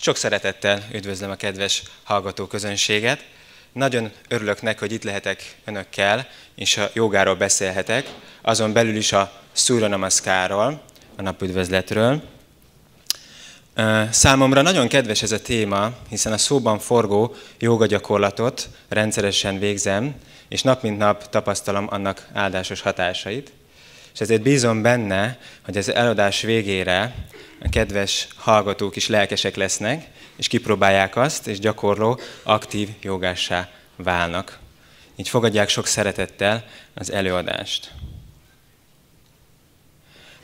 Sok szeretettel üdvözlöm a kedves hallgató közönséget. Nagyon örülök neki, hogy itt lehetek önökkel, és a jogáról beszélhetek, azon belül is a Szúra Namaszkáról, a napüdvözletről. Számomra nagyon kedves ez a téma, hiszen a szóban forgó joga gyakorlatot rendszeresen végzem, és nap mint nap tapasztalom annak áldásos hatásait. És ezért bízom benne, hogy az előadás végére a kedves hallgatók is lelkesek lesznek, és kipróbálják azt, és gyakorló, aktív jogássá válnak. Így fogadják sok szeretettel az előadást.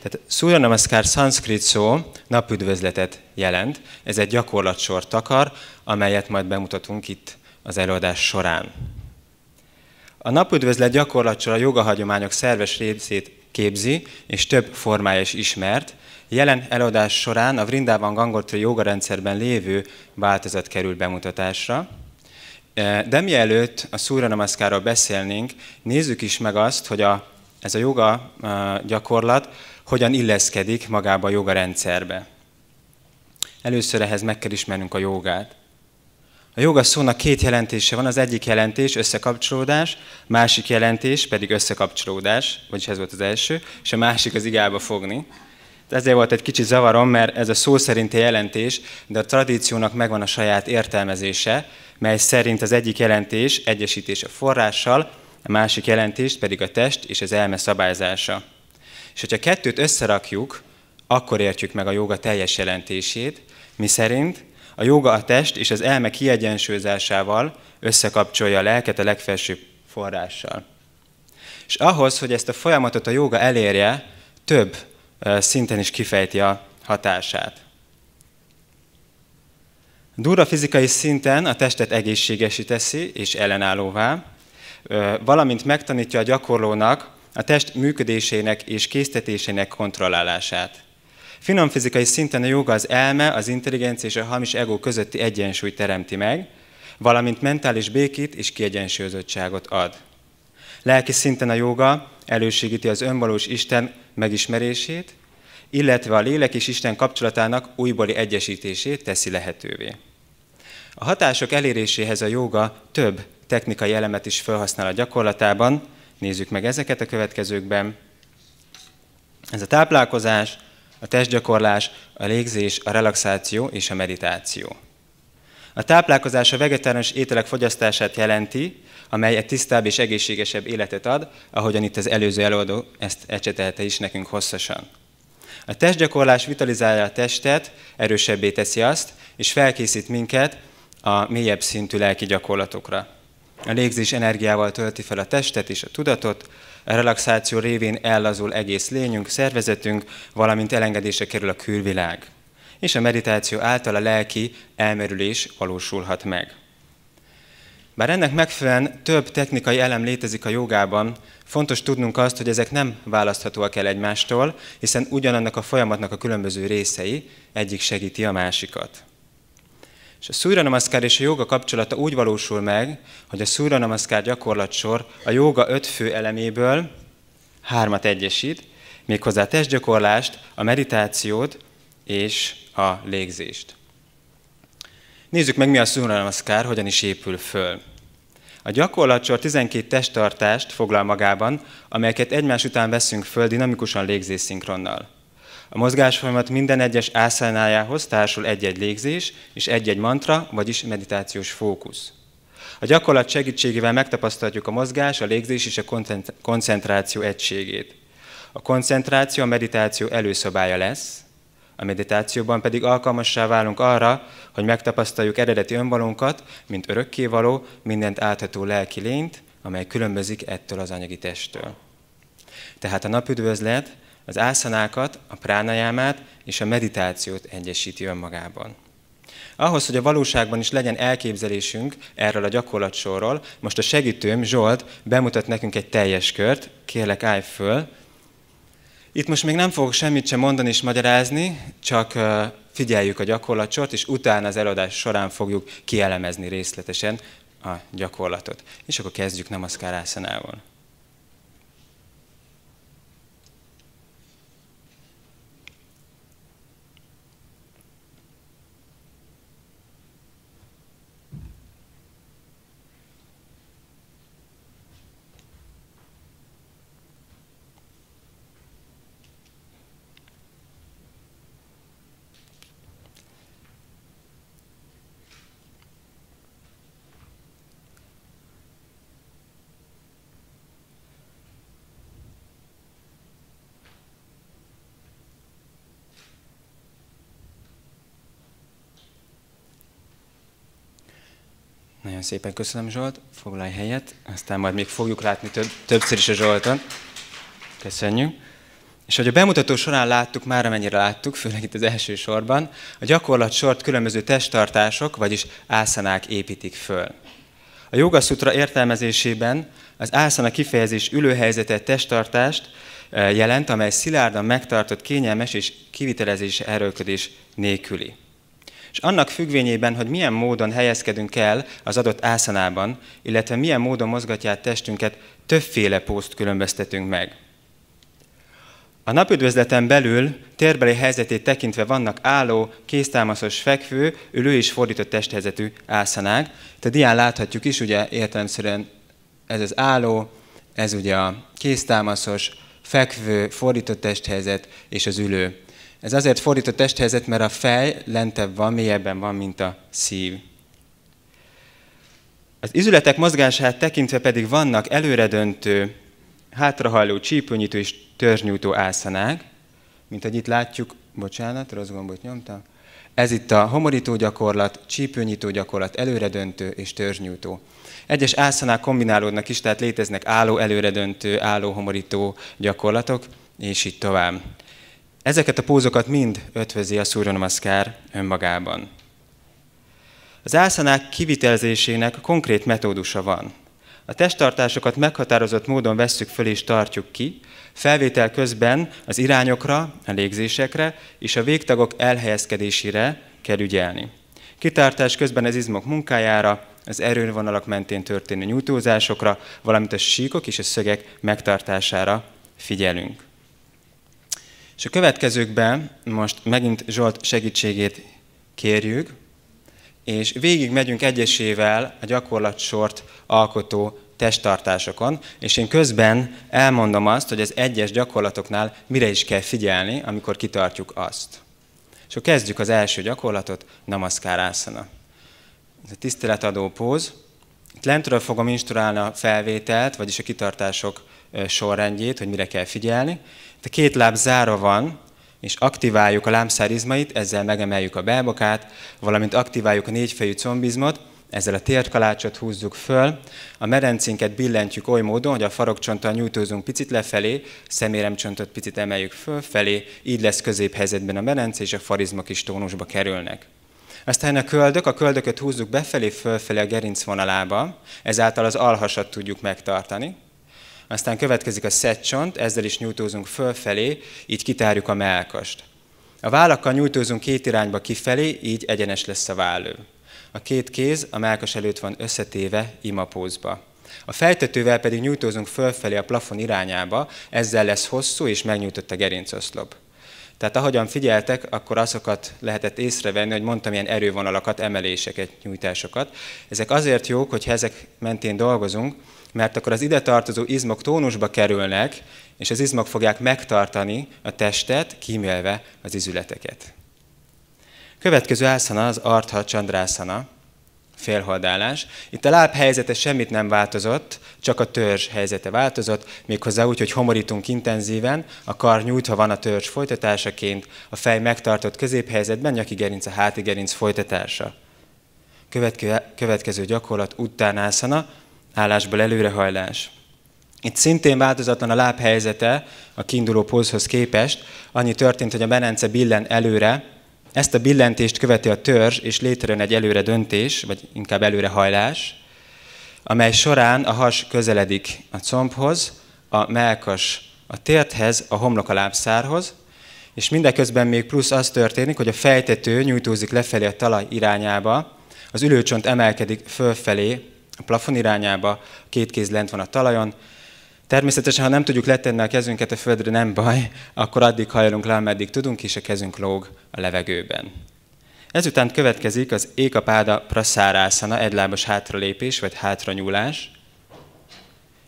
Tehát Surya Namaskar szanszkrit szó napüdvözletet jelent. Ez egy gyakorlatsor takar, amelyet majd bemutatunk itt az előadás során. A napüdvözlet gyakorlatsor a jogahagyományok szerves részét képzi, és több formája is ismert. Jelen előadás során a Vrindában Gangotri joga rendszerben lévő változat kerül bemutatásra. E, de mielőtt a Szúra Namaszkáról beszélnénk, nézzük is meg azt, hogy a, ez a joga e, gyakorlat hogyan illeszkedik magába a joga rendszerbe. Először ehhez meg kell ismernünk a jogát. A joga szónak két jelentése van, az egyik jelentés összekapcsolódás, másik jelentés pedig összekapcsolódás, vagyis ez volt az első, és a másik az igába fogni. De ezért volt egy kicsi zavarom, mert ez a szó szerinti jelentés, de a tradíciónak megvan a saját értelmezése, mely szerint az egyik jelentés egyesítés a forrással, a másik jelentést pedig a test és az elme szabályzása. És hogyha kettőt összerakjuk, akkor értjük meg a joga teljes jelentését, mi szerint a joga a test és az elme kiegyensúlyozásával összekapcsolja a lelket a legfelsőbb forrással. És ahhoz, hogy ezt a folyamatot a joga elérje, több szinten is kifejti a hatását. Durva fizikai szinten a testet egészségesi teszi és ellenállóvá, valamint megtanítja a gyakorlónak a test működésének és késztetésének kontrollálását. Finom fizikai szinten a joga az elme, az intelligencia és a hamis ego közötti egyensúly teremti meg, valamint mentális békét és kiegyensúlyozottságot ad. Lelki szinten a joga elősegíti az önvalós Isten megismerését, illetve a lélek és Isten kapcsolatának újbóli egyesítését teszi lehetővé. A hatások eléréséhez a joga több technikai elemet is felhasznál a gyakorlatában, nézzük meg ezeket a következőkben. Ez a táplálkozás, a testgyakorlás, a légzés, a relaxáció és a meditáció. A táplálkozás a vegetáros ételek fogyasztását jelenti, amely egy tisztább és egészségesebb életet ad, ahogyan itt az előző előadó ezt ecsetelte is nekünk hosszasan. A testgyakorlás vitalizálja a testet, erősebbé teszi azt, és felkészít minket a mélyebb szintű lelki gyakorlatokra. A légzés energiával tölti fel a testet és a tudatot, a relaxáció révén ellazul egész lényünk, szervezetünk, valamint elengedése kerül a külvilág. És a meditáció által a lelki elmerülés valósulhat meg. Bár ennek megfelelően több technikai elem létezik a jogában, fontos tudnunk azt, hogy ezek nem választhatóak el egymástól, hiszen ugyanannak a folyamatnak a különböző részei, egyik segíti a másikat. És a szújranamaszkár és a joga kapcsolata úgy valósul meg, hogy a szújranamaszkár gyakorlatsor a joga öt fő eleméből hármat egyesít, méghozzá a testgyakorlást, a meditációt és a légzést. Nézzük meg, mi a szújranamaszkár, hogyan is épül föl. A gyakorlatsor 12 testtartást foglal magában, amelyeket egymás után veszünk föl dinamikusan légzésszinkronnal. A mozgásfolyamat minden egyes ászánájához társul egy-egy légzés és egy-egy mantra, vagyis meditációs fókusz. A gyakorlat segítségével megtapasztaljuk a mozgás, a légzés és a koncentráció egységét. A koncentráció a meditáció előszobája lesz, a meditációban pedig alkalmassá válunk arra, hogy megtapasztaljuk eredeti önvalónkat, mint örökkévaló, mindent átható lelki lényt, amely különbözik ettől az anyagi testtől. Tehát a napüdvözlet az ászanákat, a pránajámát és a meditációt egyesíti önmagában. Ahhoz, hogy a valóságban is legyen elképzelésünk erről a gyakorlatsorról, most a segítőm Zsolt bemutat nekünk egy teljes kört. Kérlek, állj föl! Itt most még nem fogok semmit sem mondani és magyarázni, csak figyeljük a gyakorlatsort, és utána az előadás során fogjuk kielemezni részletesen a gyakorlatot. És akkor kezdjük Namaszkárászenával. Nagyon szépen köszönöm, Zsolt. Foglalj helyet, aztán majd még fogjuk látni több, többször is a Zsoltan. Köszönjük. És hogy a bemutató során láttuk, már amennyire láttuk, főleg itt az első sorban, a gyakorlat sort különböző testtartások, vagyis ászanák építik föl. A jogaszútra értelmezésében az ászana kifejezés ülőhelyzetet, testtartást eh, jelent, amely szilárdan megtartott kényelmes és kivitelezés erőködés nélküli és annak függvényében, hogy milyen módon helyezkedünk el az adott ászanában, illetve milyen módon mozgatja testünket, többféle pózt különböztetünk meg. A napüdvözleten belül térbeli helyzetét tekintve vannak álló, kéztámaszos, fekvő, ülő és fordított testhelyzetű ászanák. Tehát dián láthatjuk is, ugye értelemszerűen ez az álló, ez ugye a kéztámaszos, fekvő, fordított testhelyzet és az ülő. Ez azért fordít a testhelyzet, mert a fej lentebb van, mélyebben van, mint a szív. Az izületek mozgását tekintve pedig vannak előredöntő, hátrahajló, csípőnyitó és törzsnyújtó álszanák, mint ahogy itt látjuk, bocsánat, rossz gombot nyomtam, ez itt a homorító gyakorlat, csípőnyitó gyakorlat, előredöntő és törzsnyújtó. Egyes álszanák kombinálódnak is, tehát léteznek álló előredöntő, álló homorító gyakorlatok, és így tovább. Ezeket a pózokat mind ötvözi a Surya maszkár önmagában. Az ászanák kivitelezésének konkrét metódusa van. A testtartásokat meghatározott módon vesszük föl és tartjuk ki, felvétel közben az irányokra, a légzésekre és a végtagok elhelyezkedésére kell ügyelni. Kitartás közben az izmok munkájára, az erővonalak mentén történő nyújtózásokra, valamint a síkok és a szögek megtartására figyelünk. És a következőkben most megint Zsolt segítségét kérjük, és végig megyünk egyesével a gyakorlatsort alkotó testtartásokon, és én közben elmondom azt, hogy az egyes gyakorlatoknál mire is kell figyelni, amikor kitartjuk azt. És akkor kezdjük az első gyakorlatot, namaszkárászana. Ez a tiszteletadó póz. Itt lentről fogom instruálni a felvételt, vagyis a kitartások sorrendjét, hogy mire kell figyelni. A két láb zárva van, és aktiváljuk a lámszárizmait, ezzel megemeljük a belbokát, valamint aktiváljuk a négyfejű combizmot, ezzel a térkalácsot húzzuk föl, a merencinket billentjük oly módon, hogy a farokcsonttal nyújtózunk picit lefelé, szeméremcsontot picit emeljük fölfelé, így lesz középhelyzetben a merenc, és a farizmok is tónusba kerülnek. Aztán a köldök, a köldököt húzzuk befelé, fölfelé a gerinc vonalába, ezáltal az alhasat tudjuk megtartani. Aztán következik a szetcsont, ezzel is nyújtózunk fölfelé, így kitárjuk a melkast. A vállakkal nyújtózunk két irányba kifelé, így egyenes lesz a vállő. A két kéz a melkas előtt van összetéve imapózba. A fejtetővel pedig nyújtózunk fölfelé a plafon irányába, ezzel lesz hosszú és megnyújtott a gerincoszlop. Tehát ahogyan figyeltek, akkor azokat lehetett észrevenni, hogy mondtam ilyen erővonalakat, emeléseket, nyújtásokat. Ezek azért jók, hogyha ezek mentén dolgozunk, mert akkor az ide tartozó izmok tónusba kerülnek, és az izmok fogják megtartani a testet, kímélve az izületeket. Következő ászana az Artha Chandrászana, félholdállás. Itt a láb helyzete semmit nem változott, csak a törzs helyzete változott, méghozzá úgy, hogy homorítunk intenzíven, a kar nyújtva van a törzs folytatásaként, a fej megtartott középhelyzetben, gerinc a háti gerinc folytatása. Követke, következő gyakorlat utánászana, állásból előrehajlás. Itt szintén változatlan a láb helyzete a kiinduló pózhoz képest, annyi történt, hogy a menence billen előre, ezt a billentést követi a törzs, és létrejön egy előre döntés, vagy inkább előrehajlás, amely során a has közeledik a combhoz, a melkas a térthez, a homlok a lábszárhoz, és mindeközben még plusz az történik, hogy a fejtető nyújtózik lefelé a talaj irányába, az ülőcsont emelkedik fölfelé a plafon irányába, két kéz lent van a talajon, Természetesen, ha nem tudjuk letenni a kezünket a földre, nem baj, akkor addig hajlunk le, ameddig tudunk, és a kezünk lóg a levegőben. Ezután következik az ékapáda praszárászana, egylábas hátralépés vagy hátranyúlás.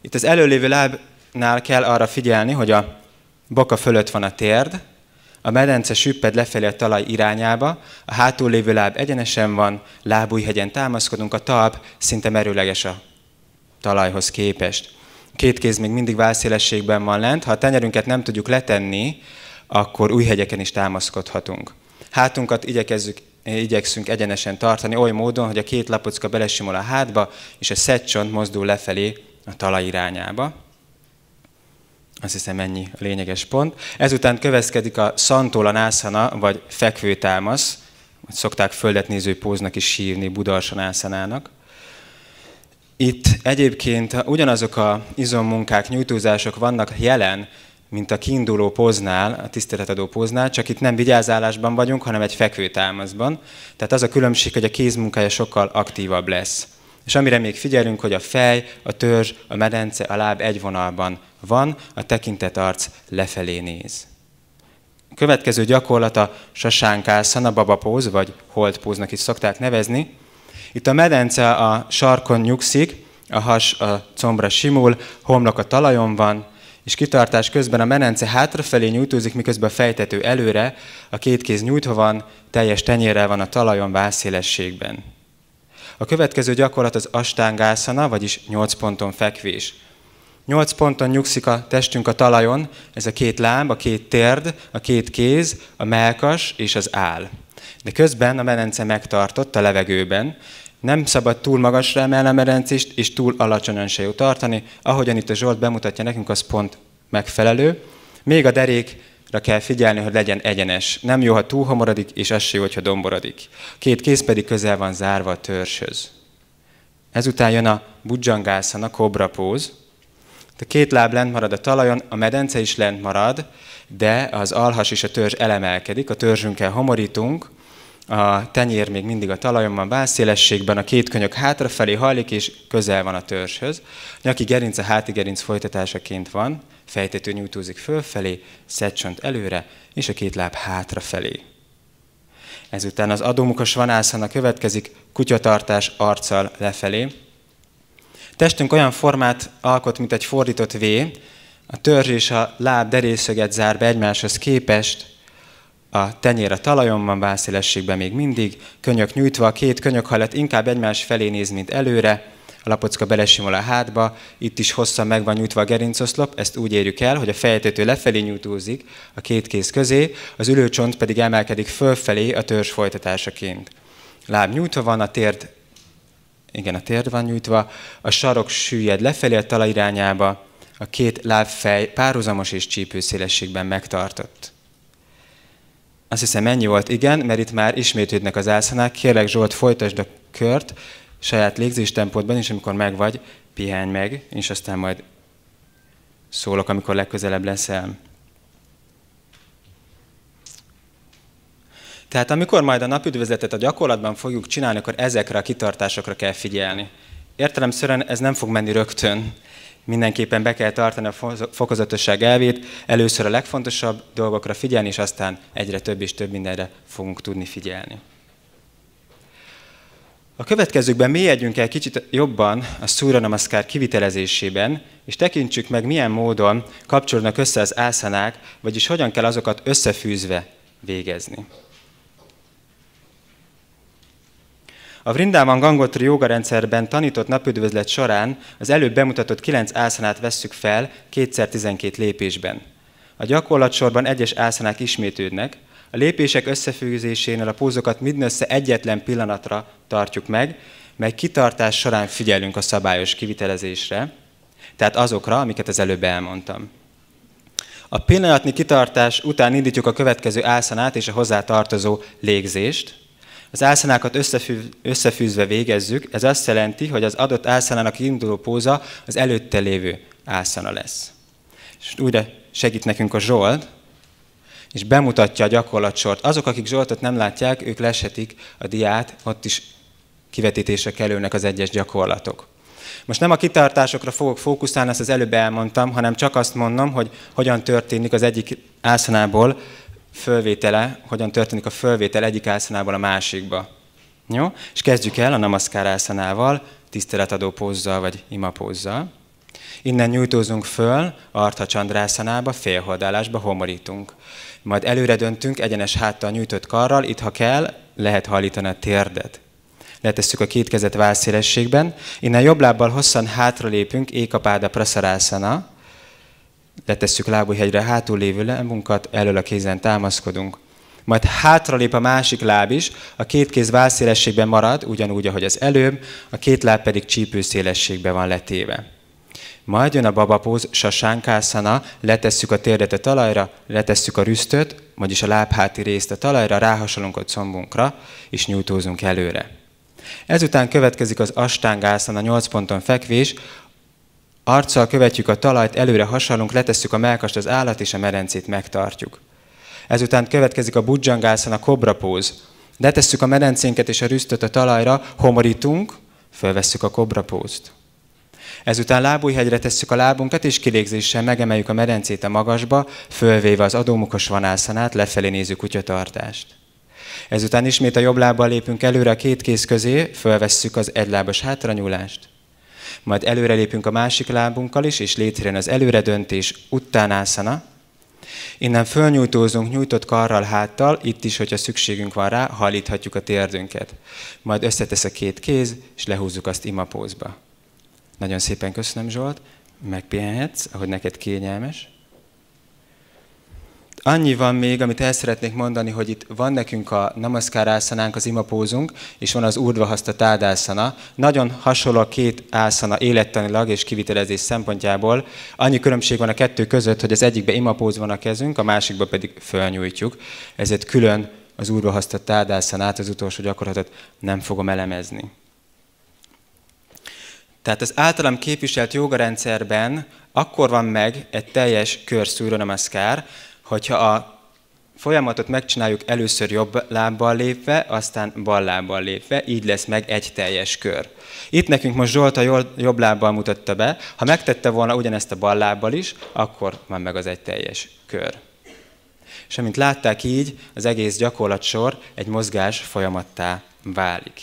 Itt az előlévő lábnál kell arra figyelni, hogy a boka fölött van a térd, a medence süpped lefelé a talaj irányába, a hátul lévő láb egyenesen van, lábújhegyen támaszkodunk, a talp szinte merőleges a talajhoz képest két kéz még mindig válszélességben van lent, ha a tenyerünket nem tudjuk letenni, akkor új hegyeken is támaszkodhatunk. Hátunkat igyekezzük, igyekszünk egyenesen tartani oly módon, hogy a két lapocka belesimul a hátba, és a szedcsont mozdul lefelé a talaj irányába. Azt hiszem ennyi a lényeges pont. Ezután következik a szantóla nászana, vagy fekvőtámasz, szokták földet néző póznak is hívni budarsanászánának. Itt egyébként ugyanazok a izommunkák, nyújtózások vannak jelen, mint a kiinduló poznál, a tiszteletadó poznál, csak itt nem vigyázálásban vagyunk, hanem egy fekvő támaszban. Tehát az a különbség, hogy a kézmunkája sokkal aktívabb lesz. És amire még figyelünk, hogy a fej, a törzs, a medence, a láb egy vonalban van, a tekintet arc lefelé néz. Következő gyakorlata sasánkászana, baba póz, vagy póznak is szokták nevezni, itt a medence a sarkon nyugszik, a has a combra simul, homlok a talajon van, és kitartás közben a menence hátrafelé nyújtózik, miközben a fejtető előre, a két kéz nyújtva van, teljes tenyérrel van a talajon válszélességben. A következő gyakorlat az astángászana, vagyis 8 ponton fekvés. 8 ponton nyugszik a testünk a talajon, ez a két láb, a két térd, a két kéz, a melkas és az áll. De közben a menence megtartott a levegőben, nem szabad túl magasra emelni a medencést, és túl alacsonyan se jó tartani. Ahogyan itt a Zsolt bemutatja nekünk, az pont megfelelő. Még a derékra kell figyelni, hogy legyen egyenes. Nem jó, ha túl túlhamaradik, és az se jó, ha domborodik. Két kéz pedig közel van zárva a törzshöz. Ezután jön a budjangászan, a kobra póz. A két láb lent marad a talajon, a medence is lent marad, de az alhas és a törzs elemelkedik, a törzsünkkel homorítunk, a tenyér még mindig a talajon van, a két könyök hátrafelé hajlik, és közel van a törzshöz. Nyaki gerinc a háti gerinc folytatásaként van, fejtető nyújtózik fölfelé, szecsont előre, és a két láb hátrafelé. Ezután az adómukos vanászana következik, kutyatartás arccal lefelé. Testünk olyan formát alkot, mint egy fordított V, a törzs és a láb derészöget zár be egymáshoz képest, a tenyér a talajon van, válszélességben még mindig, könyök nyújtva, a két könyökhajlat inkább egymás felé néz, mint előre, a lapocka belesimol a hátba, itt is hosszan meg van nyújtva a gerincoszlop, ezt úgy érjük el, hogy a fejtető lefelé nyújtózik a két kéz közé, az ülőcsont pedig emelkedik fölfelé a törzs folytatásaként. Láb nyújtva van, a térd, igen, a térd van nyújtva, a sarok süllyed lefelé a talajirányába, a két lábfej párhuzamos és csípőszélességben megtartott. Azt hiszem ennyi volt, igen, mert itt már ismétlődnek az álszanák. Kérlek Zsolt, folytasd a kört saját légzéstempódban, és amikor megvagy, pihenj meg, és aztán majd szólok, amikor legközelebb leszel. Tehát amikor majd a napüdvözletet a gyakorlatban fogjuk csinálni, akkor ezekre a kitartásokra kell figyelni. Értelemszerűen ez nem fog menni rögtön mindenképpen be kell tartani a fokozatosság elvét, először a legfontosabb dolgokra figyelni, és aztán egyre több és több mindenre fogunk tudni figyelni. A következőkben mélyedjünk el kicsit jobban a Szúra Namaszkár kivitelezésében, és tekintsük meg, milyen módon kapcsolnak össze az ászanák, vagyis hogyan kell azokat összefűzve végezni. A Vrindában Gangotri joga rendszerben tanított napüdvözlet során az előbb bemutatott kilenc ászanát vesszük fel kétszer 12 lépésben. A gyakorlatsorban egyes ászanák ismétődnek, a lépések összefűzésénél a pózokat mindössze egyetlen pillanatra tartjuk meg, mely kitartás során figyelünk a szabályos kivitelezésre, tehát azokra, amiket az előbb elmondtam. A pillanatnyi kitartás után indítjuk a következő ászanát és a hozzá tartozó légzést, az álszanákat összefűzve végezzük, ez azt jelenti, hogy az adott álszanának induló póza az előtte lévő álszana lesz. És újra segít nekünk a Zsolt, és bemutatja a gyakorlatsort. Azok, akik Zsoltot nem látják, ők leshetik a diát, ott is kivetítésre kerülnek az egyes gyakorlatok. Most nem a kitartásokra fogok fókuszálni, ezt az előbb elmondtam, hanem csak azt mondom, hogy hogyan történik az egyik álszanából fölvétele, hogyan történik a fölvétel egyik álszanából a másikba. Jó? És kezdjük el a namaszkár álszanával, tiszteletadó pózzal vagy imapózzal. Innen nyújtózunk föl, Artha Csandrászanába, félholdálásba homorítunk. Majd előre döntünk egyenes háttal nyújtott karral, itt ha kell, lehet hallítani a térdet. Letesszük a két kezet válszélességben, innen jobb lábbal hosszan hátra lépünk, ékapáda prasarászana, letesszük lábújhegyre a hátul lévő lábunkat, elől a kézen támaszkodunk. Majd hátralép a másik láb is, a két kéz válszélességben marad, ugyanúgy, ahogy az előbb, a két láb pedig csípőszélességben van letéve. Majd jön a babapóz, sasánkászana, letesszük a térdet a talajra, letesszük a rüstöt, vagyis a lábháti részt a talajra, ráhasalunk a combunkra, és nyújtózunk előre. Ezután következik az astángászana, a nyolc ponton fekvés, Arccal követjük a talajt, előre hasonlunk, letesszük a melkast az állat, és a merencét megtartjuk. Ezután következik a budzsangászan a kobra póz. Letesszük a merencénket és a rüstöt a talajra, homorítunk, fölvesszük a kobra pózt. Ezután lábújhegyre tesszük a lábunkat, és kilégzéssel megemeljük a medencét a magasba, fölvéve az adómukos vanászanát, lefelé néző kutyatartást. Ezután ismét a jobb lábbal lépünk előre a két kéz közé, fölvesszük az egylábas hátranyúlást majd előrelépünk a másik lábunkkal is, és létrejön az előredöntés uttánászana. Innen fölnyújtózunk nyújtott karral háttal, itt is, hogyha szükségünk van rá, hallíthatjuk a térdünket. Majd összetesz a két kéz, és lehúzzuk azt imapózba. Nagyon szépen köszönöm Zsolt, megpihenhetsz, ahogy neked kényelmes annyi van még, amit el szeretnék mondani, hogy itt van nekünk a namaszkárásznánk, az imapózunk, és van az urdvahaszta tádászana. Nagyon hasonló a két ászana élettanilag és kivitelezés szempontjából. Annyi különbség van a kettő között, hogy az egyikben imapóz van a kezünk, a másikban pedig fölnyújtjuk. Ezért külön az urdvahaszta tádászanát, az utolsó gyakorlatot nem fogom elemezni. Tehát az általam képviselt jogarendszerben akkor van meg egy teljes körszúra namaszkár, hogyha a folyamatot megcsináljuk először jobb lábbal lépve, aztán bal lábbal lépve, így lesz meg egy teljes kör. Itt nekünk most Zsolt a jobb lábbal mutatta be, ha megtette volna ugyanezt a bal lábbal is, akkor van meg az egy teljes kör. És amint látták így, az egész gyakorlatsor egy mozgás folyamattá válik.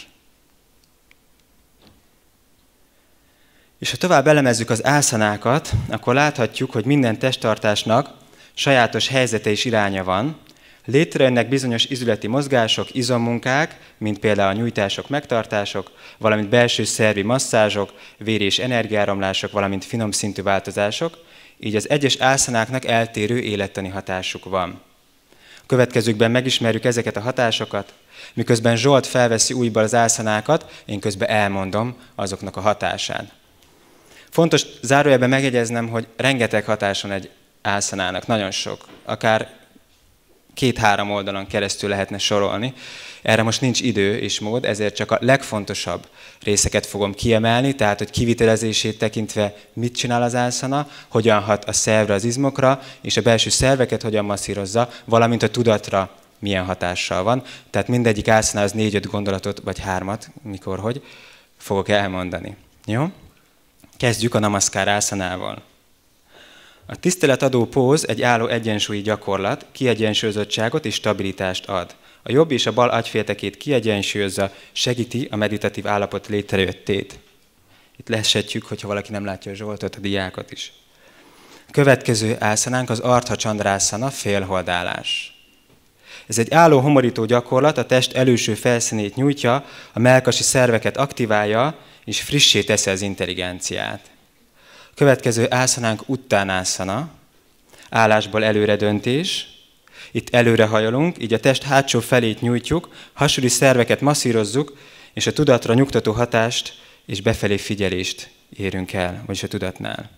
És ha tovább elemezzük az álszanákat, akkor láthatjuk, hogy minden testtartásnak sajátos helyzete és iránya van, létrejönnek bizonyos izületi mozgások, izommunkák, mint például a nyújtások, megtartások, valamint belső szervi masszázsok, vér- és energiáramlások, valamint finom szintű változások, így az egyes álszanáknak eltérő élettani hatásuk van. A következőkben megismerjük ezeket a hatásokat, miközben Zsolt felveszi újba az álszanákat, én közben elmondom azoknak a hatásán. Fontos zárójelben megjegyeznem, hogy rengeteg hatáson egy álszanának, nagyon sok, akár két-három oldalon keresztül lehetne sorolni. Erre most nincs idő és mód, ezért csak a legfontosabb részeket fogom kiemelni, tehát hogy kivitelezését tekintve mit csinál az álszana, hogyan hat a szervre, az izmokra, és a belső szerveket hogyan masszírozza, valamint a tudatra milyen hatással van. Tehát mindegyik álszana az négy-öt gondolatot, vagy hármat, mikor hogy fogok elmondani. Jó? Kezdjük a namaszkár álszanával. A tiszteletadó póz egy álló egyensúlyi gyakorlat, kiegyensúlyozottságot és stabilitást ad. A jobb és a bal agyféltekét kiegyensúlyozza, segíti a meditatív állapot létrejöttét. Itt leshetjük, hogyha valaki nem látja a Zsoltot, a diákat is. A következő álszanánk az Artha Csandrászana félholdállás. Ez egy álló homorító gyakorlat, a test előső felszínét nyújtja, a melkasi szerveket aktiválja, és frissé teszi az intelligenciát. Következő ászanánk uttánászana, állásból előre döntés. Itt előre hajolunk, így a test hátsó felét nyújtjuk, hasonló szerveket masszírozzuk, és a tudatra nyugtató hatást és befelé figyelést érünk el, vagyis a tudatnál.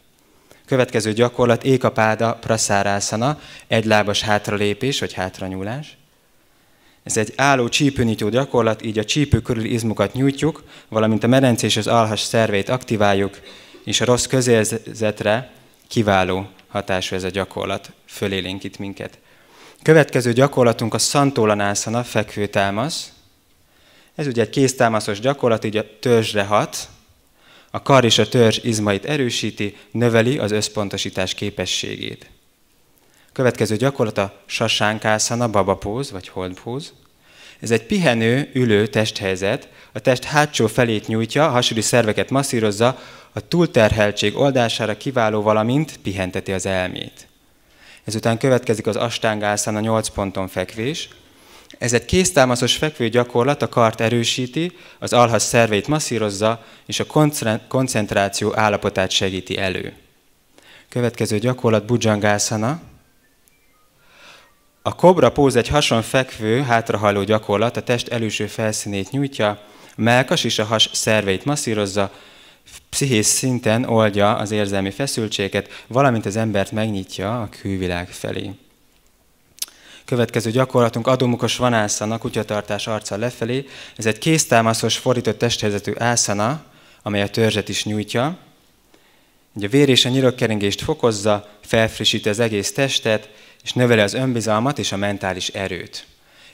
Következő gyakorlat ékapáda praszárászana, egylábas hátralépés vagy hátranyúlás. Ez egy álló csípőnyitó gyakorlat, így a csípő körüli izmokat nyújtjuk, valamint a merencés és az alhas szerveit aktiváljuk, és a rossz közérzetre kiváló hatású ez a gyakorlat, fölélénkít minket. Következő gyakorlatunk a szantólanászana, fekvő támasz. Ez ugye egy kéztámaszos gyakorlat, így a törzsre hat, a kar és a törzs izmait erősíti, növeli az összpontosítás képességét. Következő gyakorlat a sasánkászana, babapóz vagy holdpóz. Ez egy pihenő, ülő testhelyzet, a test hátsó felét nyújtja, a hasonló szerveket masszírozza, a túlterheltség oldására kiváló, valamint pihenteti az elmét. Ezután következik az astángászán a 8 ponton fekvés. Ez egy kéztámaszos fekvő gyakorlat, a kart erősíti, az alhas szerveit masszírozza, és a koncentráció állapotát segíti elő. Következő gyakorlat Bujjangászana, a kobra póz egy hason fekvő, hátrahajló gyakorlat, a test előső felszínét nyújtja, a melkas és a has szerveit masszírozza, pszichés szinten oldja az érzelmi feszültséget, valamint az embert megnyitja a külvilág felé. Következő gyakorlatunk adómukos vanászana, kutyatartás arccal lefelé. Ez egy kéztámaszos, fordított testhelyzetű ászana, amely a törzset is nyújtja. Ugye a vér és a nyirokkeringést fokozza, felfrissíti az egész testet, és növeli az önbizalmat és a mentális erőt.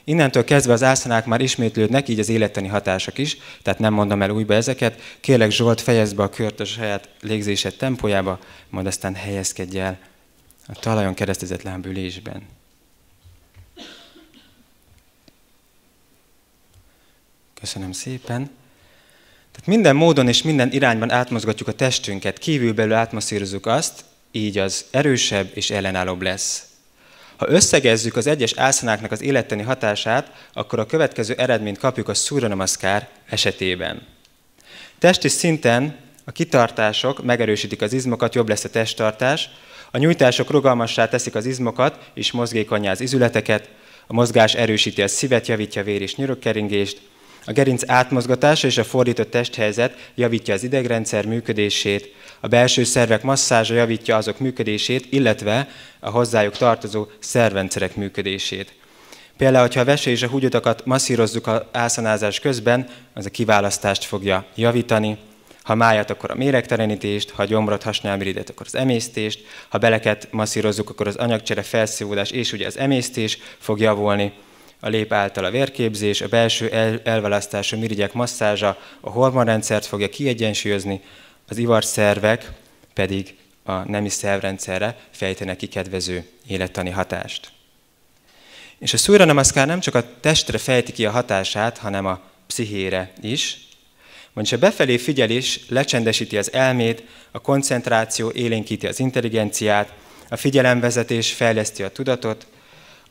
Innentől kezdve az ászanák már ismétlődnek, így az életteni hatások is, tehát nem mondom el újba ezeket. Kérlek Zsolt, fejezd be a kört a saját légzésed tempójába, majd aztán helyezkedj el a talajon keresztezett lábülésben. Köszönöm szépen. Tehát minden módon és minden irányban átmozgatjuk a testünket, kívülbelül átmasszírozzuk azt, így az erősebb és ellenállóbb lesz. Ha összegezzük az egyes álszanáknak az életteni hatását, akkor a következő eredményt kapjuk a szúranamaszkár esetében. Testi szinten a kitartások megerősítik az izmokat, jobb lesz a testtartás, a nyújtások rugalmassá teszik az izmokat és mozgékonyá az izületeket, a mozgás erősíti a szívet, javítja a vér és nyörökkeringést, a gerinc átmozgatása és a fordított testhelyzet javítja az idegrendszer működését, a belső szervek masszázsa javítja azok működését, illetve a hozzájuk tartozó szervrendszerek működését. Például, ha a vese és a húgyutakat masszírozzuk a ászanázás közben, az a kiválasztást fogja javítani, ha májat, akkor a méregtelenítést, ha gyomrot, hasnyálmiridet, akkor az emésztést, ha beleket masszírozzuk, akkor az anyagcsere felszívódás és ugye az emésztés fog javulni a lép által a vérképzés, a belső el- a mirigyek masszázsa a hormonrendszert fogja kiegyensúlyozni, az ivarszervek pedig a nemi szervrendszerre fejtenek ki kedvező élettani hatást. És a szúra namaszkár nem csak a testre fejti ki a hatását, hanem a pszichére is, vagyis a befelé figyelés lecsendesíti az elmét, a koncentráció élénkíti az intelligenciát, a figyelemvezetés fejleszti a tudatot,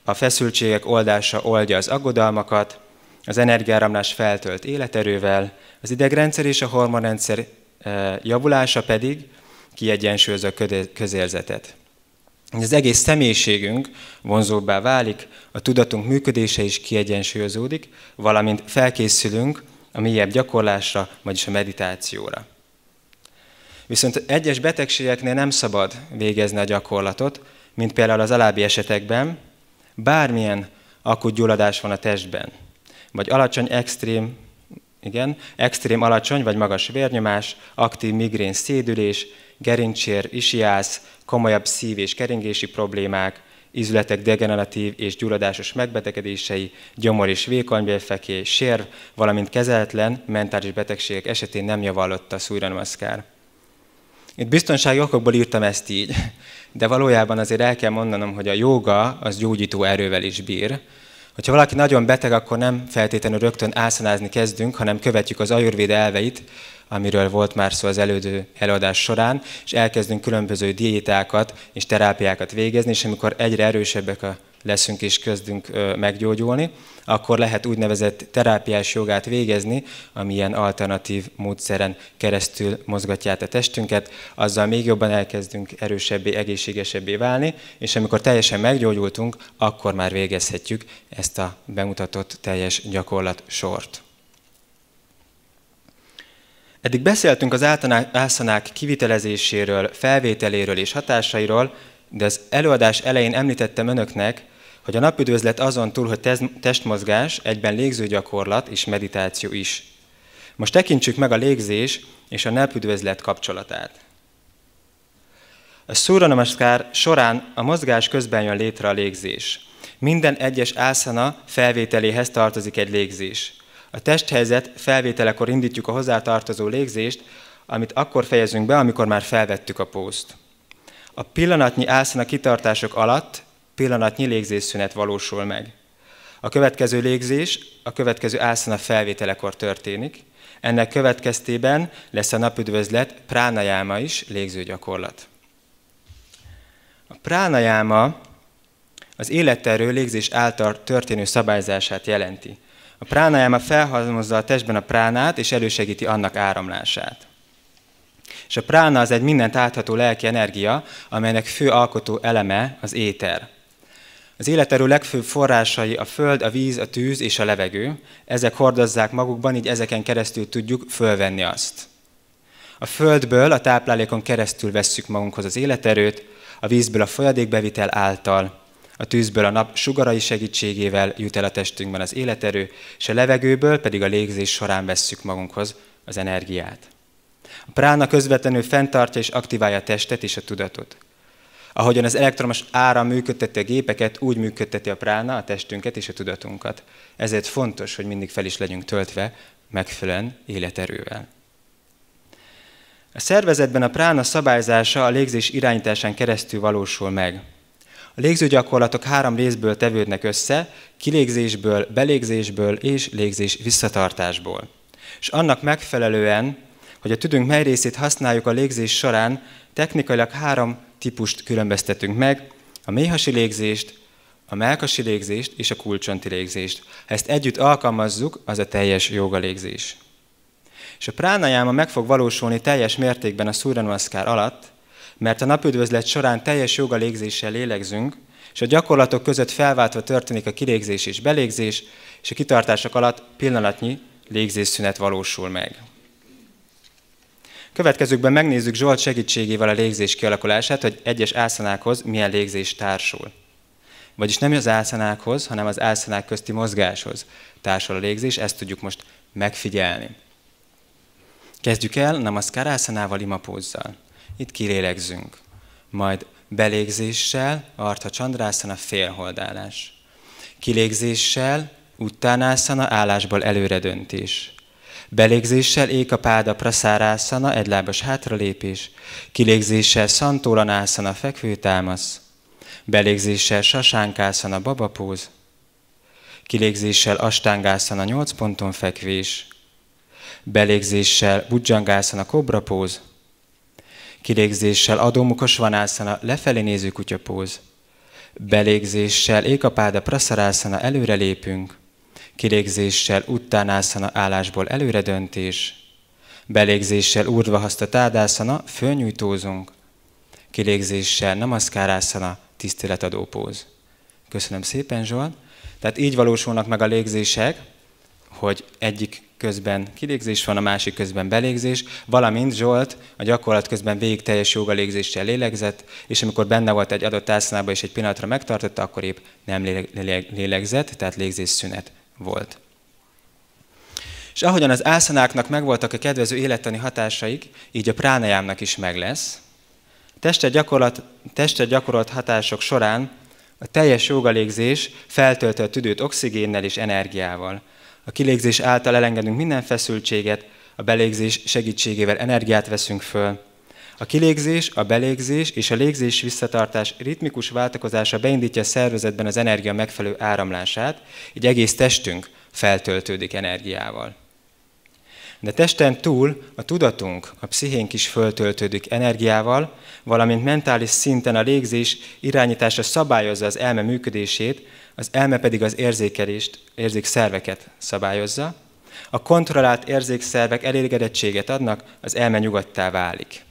a feszültségek oldása oldja az aggodalmakat, az energiáramlás feltölt életerővel, az idegrendszer és a hormonrendszer e, javulása pedig kiegyensúlyozza a közérzetet. Az egész személyiségünk vonzóbbá válik, a tudatunk működése is kiegyensúlyozódik, valamint felkészülünk a mélyebb gyakorlásra, vagyis a meditációra. Viszont egyes betegségeknél nem szabad végezni a gyakorlatot, mint például az alábbi esetekben, bármilyen akut gyulladás van a testben, vagy alacsony extrém, igen, extrém alacsony vagy magas vérnyomás, aktív migrén szédülés, gerincsér, isiász, komolyabb szív- és keringési problémák, izületek degeneratív és gyulladásos megbetegedései, gyomor és vékonybélfekély, sérv, valamint kezeletlen mentális betegségek esetén nem javallott a szújranmaszkár. Itt biztonsági okokból írtam ezt így, de valójában azért el kell mondanom, hogy a joga az gyógyító erővel is bír. Hogyha valaki nagyon beteg, akkor nem feltétlenül rögtön álszanázni kezdünk, hanem követjük az ajurvéd elveit, amiről volt már szó az elődő előadás során, és elkezdünk különböző diétákat és terápiákat végezni, és amikor egyre erősebbek a leszünk és kezdünk meggyógyulni, akkor lehet úgynevezett terápiás jogát végezni, ami ilyen alternatív módszeren keresztül mozgatja át a testünket, azzal még jobban elkezdünk erősebbé, egészségesebbé válni, és amikor teljesen meggyógyultunk, akkor már végezhetjük ezt a bemutatott teljes gyakorlat sort. Eddig beszéltünk az ászanák kivitelezéséről, felvételéről és hatásairól, de az előadás elején említettem önöknek, hogy a napüdvözlet azon túl, hogy testmozgás, egyben légzőgyakorlat és meditáció is. Most tekintsük meg a légzés és a napüdvözlet kapcsolatát. A szúranamaskár során a mozgás közben jön létre a légzés. Minden egyes ászana felvételéhez tartozik egy légzés. A testhelyzet felvételekor indítjuk a hozzátartozó légzést, amit akkor fejezünk be, amikor már felvettük a pózt. A pillanatnyi ászana kitartások alatt pillanatnyi légzésszünet valósul meg. A következő légzés a következő ászana felvételekor történik, ennek következtében lesz a napüdvözlet pránajáma is légzőgyakorlat. A pránajáma az életterő légzés által történő szabályzását jelenti. A pránajáma felhalmozza a testben a pránát, és elősegíti annak áramlását. És a prána az egy mindent átható lelki energia, amelynek fő alkotó eleme az éter. Az életerő legfőbb forrásai a föld, a víz, a tűz és a levegő. Ezek hordozzák magukban, így ezeken keresztül tudjuk fölvenni azt. A földből, a táplálékon keresztül vesszük magunkhoz az életerőt, a vízből a folyadékbevitel által, a tűzből a nap sugarai segítségével jut el a testünkben az életerő, és a levegőből pedig a légzés során vesszük magunkhoz az energiát. A prána közvetlenül fenntartja és aktiválja a testet és a tudatot. Ahogyan az elektromos áram működteti a gépeket, úgy működteti a prána, a testünket és a tudatunkat. Ezért fontos, hogy mindig fel is legyünk töltve megfelelően életerővel. A szervezetben a prána szabályzása a légzés irányításán keresztül valósul meg. A légzőgyakorlatok három részből tevődnek össze, kilégzésből, belégzésből és légzés visszatartásból. És annak megfelelően, hogy a tüdünk mely részét használjuk a légzés során, technikailag három típust különböztetünk meg, a méhasi légzést, a melkasi légzést és a kulcsonti légzést. Ha ezt együtt alkalmazzuk, az a teljes joga légzés. És a pránajáma meg fog valósulni teljes mértékben a szúranamaszkár alatt, mert a napüdvözlet során teljes joga légzéssel lélegzünk, és a gyakorlatok között felváltva történik a kilégzés és belégzés, és a kitartások alatt pillanatnyi légzésszünet valósul meg. Következőkben megnézzük Zsolt segítségével a légzés kialakulását, hogy egyes álszanákhoz milyen légzés társul. Vagyis nem az álszanákhoz, hanem az álszanák közti mozgáshoz társul a légzés, ezt tudjuk most megfigyelni. Kezdjük el namaszkárásznával, imapózzal. Itt kilélegzünk. Majd belégzéssel, artha csandrászana, félholdállás. Kilégzéssel, utánászana, állásból előredöntés. Belégzéssel ék a páda praszárászana, egylábas hátralépés. Kilégzéssel szantólanászana, fekvőtámasz. Belégzéssel sasánkászana, babapóz. Kilégzéssel astángászana, nyolc ponton fekvés. Belégzéssel budzsangászana, kobrapóz. Kilégzéssel vanászana, lefelé néző kutyapóz. Belégzéssel ékapáda előre előrelépünk kilégzéssel uttánászana állásból előre döntés, belégzéssel haszta tádászana fölnyújtózunk, kilégzéssel namaszkárászana tiszteletadó póz. Köszönöm szépen, Zsolt. Tehát így valósulnak meg a légzések, hogy egyik közben kilégzés van, a másik közben belégzés, valamint Zsolt a gyakorlat közben végig teljes légzéssel lélegzett, és amikor benne volt egy adott ásznába és egy pillanatra megtartotta, akkor épp nem lélegzett, tehát szünet volt. És ahogyan az ászanáknak megvoltak a kedvező élettani hatásaik, így a pránajámnak is meg lesz. teste gyakorolt, teste gyakorolt hatások során a teljes jogalégzés feltölti a tüdőt oxigénnel és energiával. A kilégzés által elengedünk minden feszültséget, a belégzés segítségével energiát veszünk föl, a kilégzés, a belégzés és a légzés visszatartás ritmikus váltakozása beindítja a szervezetben az energia megfelelő áramlását, így egész testünk feltöltődik energiával. De testen túl a tudatunk, a pszichénk is föltöltődik energiával, valamint mentális szinten a légzés irányítása szabályozza az elme működését, az elme pedig az érzékelést, érzékszerveket szabályozza. A kontrollált érzékszervek elégedettséget adnak, az elme nyugodtá válik.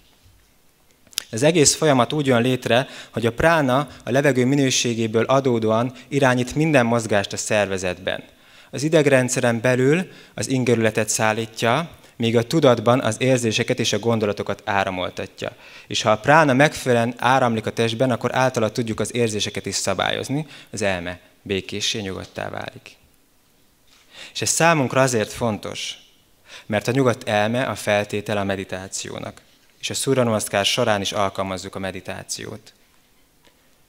Ez egész folyamat úgy jön létre, hogy a prána a levegő minőségéből adódóan irányít minden mozgást a szervezetben. Az idegrendszeren belül az ingerületet szállítja, míg a tudatban az érzéseket és a gondolatokat áramoltatja. És ha a prána megfelelően áramlik a testben, akkor általa tudjuk az érzéseket is szabályozni, az elme békésé nyugodtá válik. És ez számunkra azért fontos, mert a nyugodt elme a feltétel a meditációnak és a szuranomaszkár során is alkalmazzuk a meditációt.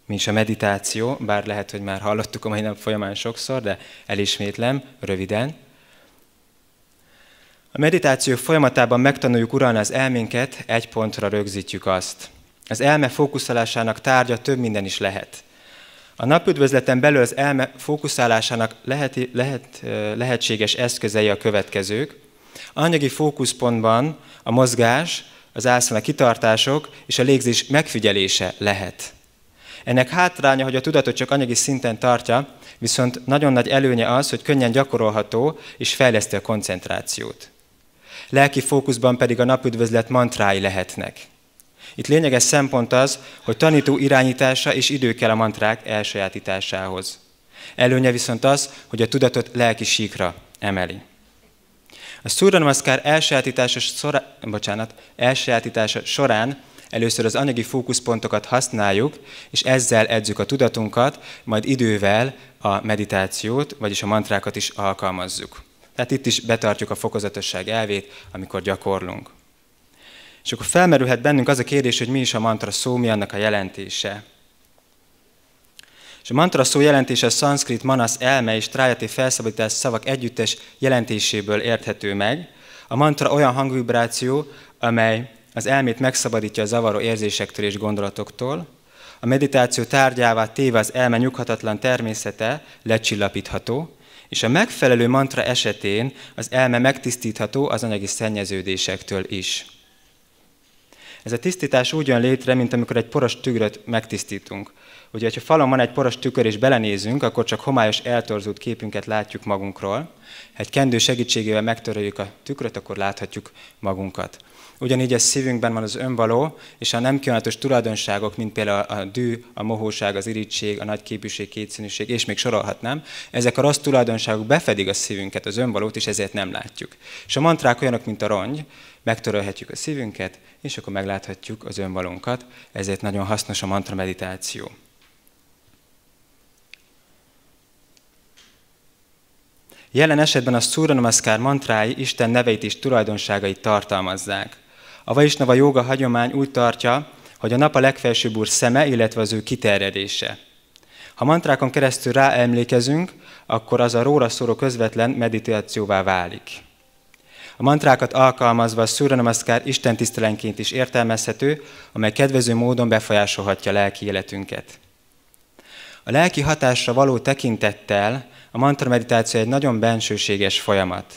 Mi is a meditáció, bár lehet, hogy már hallottuk a mai nap folyamán sokszor, de elismétlem röviden. A meditáció folyamatában megtanuljuk uralni az elménket, egy pontra rögzítjük azt. Az elme fókuszálásának tárgya több minden is lehet. A napüdvözleten belül az elme fókuszálásának lehet, lehet, lehetséges eszközei a következők. Anyagi fókuszpontban a mozgás, az ászana kitartások és a légzés megfigyelése lehet. Ennek hátránya, hogy a tudatot csak anyagi szinten tartja, viszont nagyon nagy előnye az, hogy könnyen gyakorolható és fejleszti a koncentrációt. Lelki fókuszban pedig a napüdvözlet mantrái lehetnek. Itt lényeges szempont az, hogy tanító irányítása és idő kell a mantrák elsajátításához. Előnye viszont az, hogy a tudatot lelki síkra emeli. A szúra namaskár elsajátítása, során, bocsánat, elsajátítása során először az anyagi fókuszpontokat használjuk, és ezzel edzük a tudatunkat, majd idővel a meditációt, vagyis a mantrákat is alkalmazzuk. Tehát itt is betartjuk a fokozatosság elvét, amikor gyakorlunk. És akkor felmerülhet bennünk az a kérdés, hogy mi is a mantra szó, mi annak a jelentése. És a mantra szó jelentése a szanszkrit, manasz, elme és trájati felszabadítás szavak együttes jelentéséből érthető meg. A mantra olyan hangvibráció, amely az elmét megszabadítja a zavaró érzésektől és gondolatoktól. A meditáció tárgyává téve az elme nyughatatlan természete lecsillapítható, és a megfelelő mantra esetén az elme megtisztítható az anyagi szennyeződésektől is. Ez a tisztítás úgy jön létre, mint amikor egy poros tükröt megtisztítunk. Ugye, ha falon van egy poros tükör és belenézünk, akkor csak homályos, eltorzult képünket látjuk magunkról. Egy kendő segítségével megtöröljük a tükröt, akkor láthatjuk magunkat. Ugyanígy a szívünkben van az önvaló, és a nem kívánatos tulajdonságok, mint például a dű, a mohóság, az irítség, a képűség, kétszínűség, és még sorolhatnám, ezek a rossz tulajdonságok befedik a szívünket, az önvalót, és ezért nem látjuk. És a mantrák olyanok, mint a rongy, megtörölhetjük a szívünket, és akkor megláthatjuk az önvalónkat, ezért nagyon hasznos a mantra meditáció. Jelen esetben a Szúranamaszkár mantrái Isten neveit és tulajdonságait tartalmazzák. A Vaisnava joga hagyomány úgy tartja, hogy a nap a legfelsőbb úr szeme, illetve az ő kiterjedése. Ha mantrákon keresztül ráemlékezünk, akkor az a róla szóró közvetlen meditációvá válik. A mantrákat alkalmazva a szúranamaszkár Isten is értelmezhető, amely kedvező módon befolyásolhatja lelki életünket. A lelki hatásra való tekintettel a mantra meditáció egy nagyon bensőséges folyamat.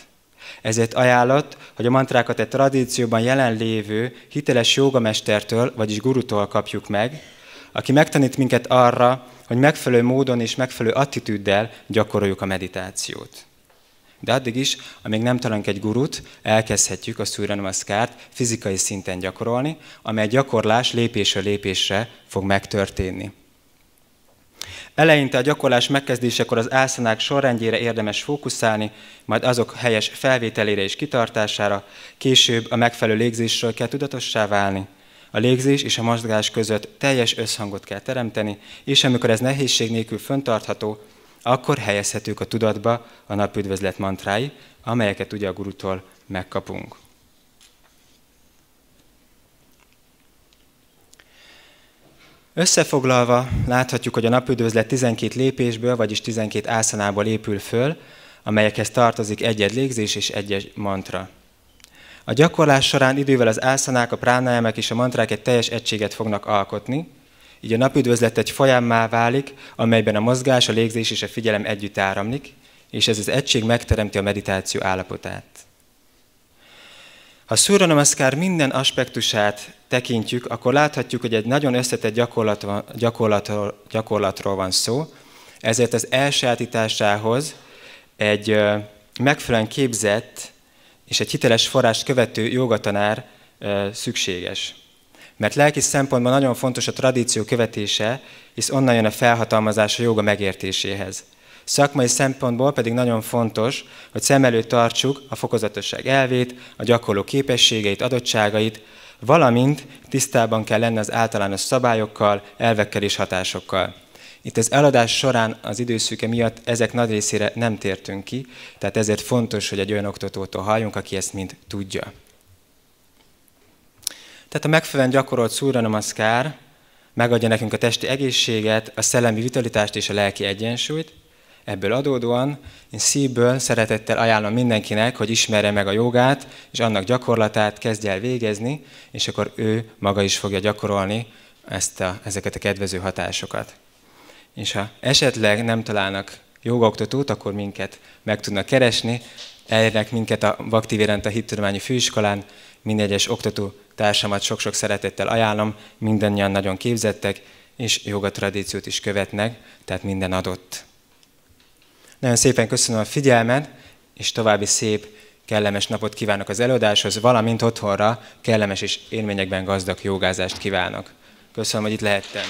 Ezért ajánlott, hogy a mantrákat egy tradícióban jelenlévő hiteles jogamestertől, vagyis gurutól kapjuk meg, aki megtanít minket arra, hogy megfelelő módon és megfelelő attitűddel gyakoroljuk a meditációt. De addig is, amíg nem találunk egy gurut, elkezdhetjük a Surya fizikai szinten gyakorolni, amely gyakorlás lépésről lépésre fog megtörténni. Eleinte a gyakorlás megkezdésekor az álszanák sorrendjére érdemes fókuszálni, majd azok helyes felvételére és kitartására, később a megfelelő légzésről kell tudatossá válni. A légzés és a mozgás között teljes összhangot kell teremteni, és amikor ez nehézség nélkül föntartható, akkor helyezhetők a tudatba a napüdvözlet mantrái, amelyeket ugye a gurutól megkapunk. Összefoglalva láthatjuk, hogy a napüdvözlet 12 lépésből, vagyis 12 ászanából épül föl, amelyekhez tartozik egy-egy légzés és egy-egy mantra. A gyakorlás során idővel az ászanák, a pránájámek és a mantrák egy teljes egységet fognak alkotni, így a napüdvözlet egy folyammá válik, amelyben a mozgás, a légzés és a figyelem együtt áramlik, és ez az egység megteremti a meditáció állapotát. Ha Szúra Namaskár minden aspektusát tekintjük, akkor láthatjuk, hogy egy nagyon összetett gyakorlat, gyakorlatról, gyakorlatról van szó, ezért az elsajátításához egy megfelelően képzett és egy hiteles forrás követő jogatanár szükséges. Mert lelki szempontban nagyon fontos a tradíció követése, hisz onnan jön a felhatalmazás a joga megértéséhez. Szakmai szempontból pedig nagyon fontos, hogy szem előtt tartsuk a fokozatosság elvét, a gyakorló képességeit, adottságait, valamint tisztában kell lenni az általános szabályokkal, elvekkel és hatásokkal. Itt az eladás során az időszüke miatt ezek nagy részére nem tértünk ki, tehát ezért fontos, hogy egy olyan oktatótól halljunk, aki ezt mind tudja. Tehát a megfelelően gyakorolt szúranomaszkár megadja nekünk a testi egészséget, a szellemi vitalitást és a lelki egyensúlyt, Ebből adódóan én szívből szeretettel ajánlom mindenkinek, hogy ismerje meg a jogát, és annak gyakorlatát kezdje el végezni, és akkor ő maga is fogja gyakorolni ezt a, ezeket a kedvező hatásokat. És ha esetleg nem találnak jogoktatót, akkor minket meg tudnak keresni, elérnek minket a Vaktív a Hittudományi Főiskolán, minden egyes oktató társamat sok-sok szeretettel ajánlom, mindannyian nagyon képzettek, és jogatradíciót is követnek, tehát minden adott. Nagyon szépen köszönöm a figyelmet, és további szép, kellemes napot kívánok az előadáshoz, valamint otthonra kellemes és élményekben gazdag jogázást kívánok. Köszönöm, hogy itt lehettem.